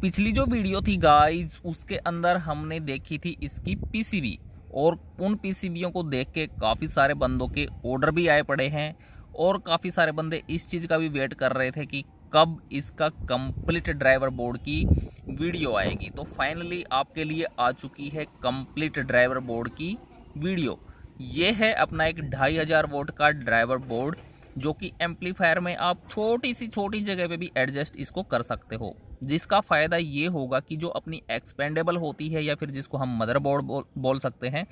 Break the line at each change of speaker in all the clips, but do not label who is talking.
पिछली जो वीडियो थी गाइस उसके अंदर हमने देखी थी इसकी पीसीबी और उन पीसीबीओं को देख के काफ़ी सारे बंदों के ऑर्डर भी आए पड़े हैं और काफ़ी सारे बंदे इस चीज़ का भी वेट कर रहे थे कि कब इसका कंप्लीट ड्राइवर बोर्ड की वीडियो आएगी तो फाइनली आपके लिए आ चुकी है कंप्लीट ड्राइवर बोर्ड की वीडियो ये है अपना एक ढाई हज़ार वोट का ड्राइवर बोर्ड जो कि एम्पलीफायर में आप छोटी सी छोटी जगह पे भी एडजस्ट इसको कर सकते हो जिसका फ़ायदा ये होगा कि जो अपनी एक्सपेंडेबल होती है या फिर जिसको हम मदरबोर्ड बोल, बोल सकते हैं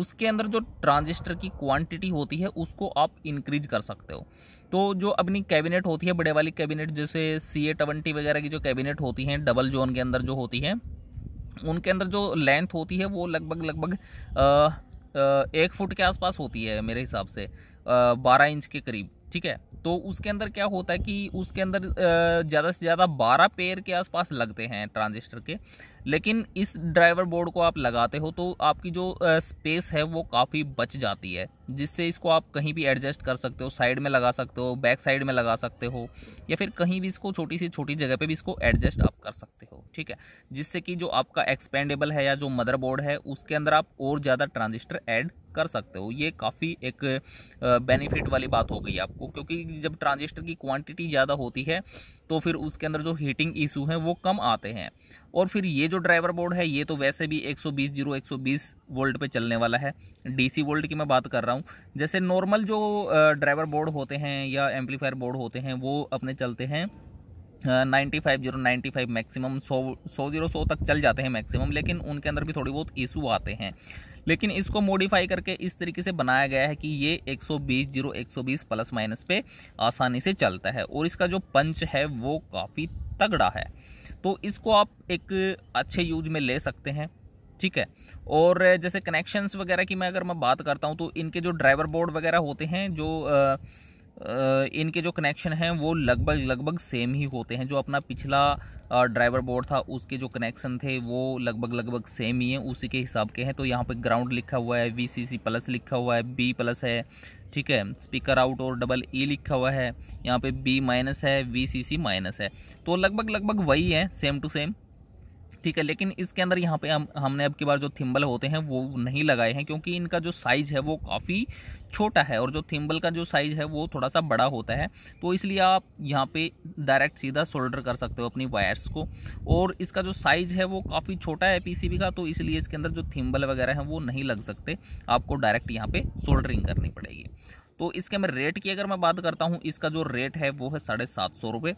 उसके अंदर जो ट्रांजिस्टर की क्वांटिटी होती है उसको आप इंक्रीज कर सकते हो तो जो अपनी कैबिनेट होती है बड़े वाली कैबिनेट जैसे सी ए ट्वेंटी वगैरह की जो कैबिनेट होती हैं डबल जोन के अंदर जो होती है उनके अंदर जो लेंथ होती है वो लगभग लगभग एक फुट के आसपास होती है मेरे हिसाब से बारह इंच के करीब ठीक है तो उसके अंदर क्या होता है कि उसके अंदर ज़्यादा से ज़्यादा बारह पेयर के आसपास लगते हैं ट्रांजिस्टर के लेकिन इस ड्राइवर बोर्ड को आप लगाते हो तो आपकी जो स्पेस है वो काफ़ी बच जाती है जिससे इसको आप कहीं भी एडजस्ट कर सकते हो साइड में लगा सकते हो बैक साइड में लगा सकते हो या फिर कहीं भी इसको छोटी सी छोटी जगह पर भी इसको एडजस्ट आप कर सकते हो ठीक है जिससे कि जो आपका एक्सपेंडेबल है या जो मदरबोर्ड है उसके अंदर आप और ज़्यादा ट्रांजिस्टर ऐड कर सकते हो ये काफ़ी एक बेनिफिट वाली बात हो गई आपको क्योंकि जब ट्रांजिस्टर की क्वांटिटी ज़्यादा होती है तो फिर उसके अंदर जो हीटिंग इशू हैं वो कम आते हैं और फिर ये जो ड्राइवर बोर्ड है ये तो वैसे भी 120 जीरो 120 वोल्ट पे चलने वाला है डीसी वोल्ट की मैं बात कर रहा हूँ जैसे नॉर्मल जो ड्राइवर बोर्ड होते हैं या एम्पलीफायर बोर्ड होते हैं वो अपने चलते हैं ninety five zero ninety five maximum सौ सौ जीरो सौ तक चल जाते हैं मैक्सिमम लेकिन उनके अंदर भी थोड़ी बहुत इशू आते हैं लेकिन इसको मॉडिफाई करके इस तरीके से बनाया गया है कि ये 120 जीरो 120 प्लस माइनस पे आसानी से चलता है और इसका जो पंच है वो काफ़ी तगड़ा है तो इसको आप एक अच्छे यूज में ले सकते हैं ठीक है और जैसे कनेक्शंस वगैरह की मैं अगर मैं बात करता हूँ तो इनके जो ड्राइवर बोर्ड वगैरह होते हैं जो आ, इनके जो कनेक्शन हैं वो लगभग लगभग सेम ही होते हैं जो अपना पिछला ड्राइवर बोर्ड था उसके जो कनेक्शन थे वो लगभग लगभग सेम ही हैं उसी के हिसाब के हैं तो यहाँ पे ग्राउंड लिखा हुआ है वी सी सी प्लस लिखा हुआ है बी प्लस है ठीक है स्पीकर आउट और डबल ई e लिखा हुआ है यहाँ पे बी माइनस है वी सी सी माइनस है तो लगभग लगभग वही है सेम टू सेम ठीक है लेकिन इसके अंदर यहाँ पे हम हमने अब की बार जो थिम्बल होते हैं वो नहीं लगाए हैं क्योंकि इनका जो साइज़ है वो काफ़ी छोटा है और जो थिम्बल का जो साइज़ है वो थोड़ा सा बड़ा होता है तो इसलिए आप यहाँ पे डायरेक्ट सीधा सोल्डर कर सकते हो अपनी वायर्स को और इसका जो साइज़ है वो काफ़ी छोटा है पीसीबी का तो इसलिए इसके अंदर जो थिम्बल वगैरह हैं वो नहीं लग सकते आपको डायरेक्ट यहाँ पर सोल्डरिंग करनी पड़ेगी तो इसके मैं रेट की अगर मैं बात करता हूँ इसका जो रेट है वो है साढ़े सात सौ रुपये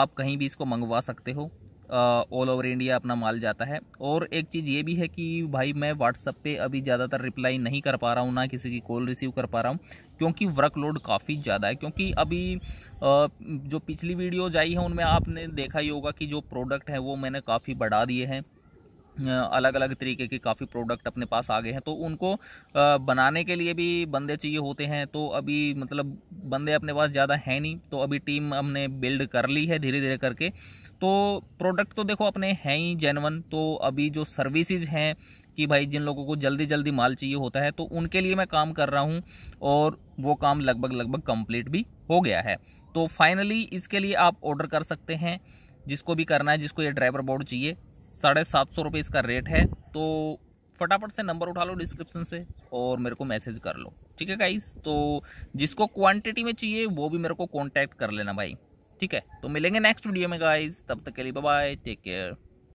आप कहीं भी इसको मंगवा सकते हो ऑल ओवर इंडिया अपना माल जाता है और एक चीज़ ये भी है कि भाई मैं व्हाट्सअप पे अभी ज़्यादातर रिप्लाई नहीं कर पा रहा हूँ ना किसी की कॉल रिसीव कर पा रहा हूँ क्योंकि वर्कलोड काफ़ी ज़्यादा है क्योंकि अभी जो पिछली वीडियोज आई हैं उनमें आपने देखा ही होगा कि जो प्रोडक्ट है वो मैंने काफ़ी बढ़ा दिए हैं अलग अलग तरीके के काफ़ी प्रोडक्ट अपने पास आ गए हैं तो उनको बनाने के लिए भी बंदे चाहिए होते हैं तो अभी मतलब बंदे अपने पास ज़्यादा है नहीं तो अभी टीम हमने बिल्ड कर ली है धीरे धीरे करके तो प्रोडक्ट तो देखो अपने हैं ही जेनवन तो अभी जो सर्विसेज हैं कि भाई जिन लोगों को जल्दी जल्दी माल चाहिए होता है तो उनके लिए मैं काम कर रहा हूँ और वो काम लगभग लगभग कंप्लीट भी हो गया है तो फाइनली इसके लिए आप ऑर्डर कर सकते हैं जिसको भी करना है जिसको ये ड्राइवर बोर्ड चाहिए साढ़े सात सौ रुपये इसका रेट है तो फटाफट से नंबर उठा लो डिस्क्रिप्शन से और मेरे को मैसेज कर लो ठीक है गाइस तो जिसको क्वांटिटी में चाहिए वो भी मेरे को कांटेक्ट कर लेना भाई ठीक है तो मिलेंगे नेक्स्ट वीडियो में गाइज तब तक के लिए बाय टेक केयर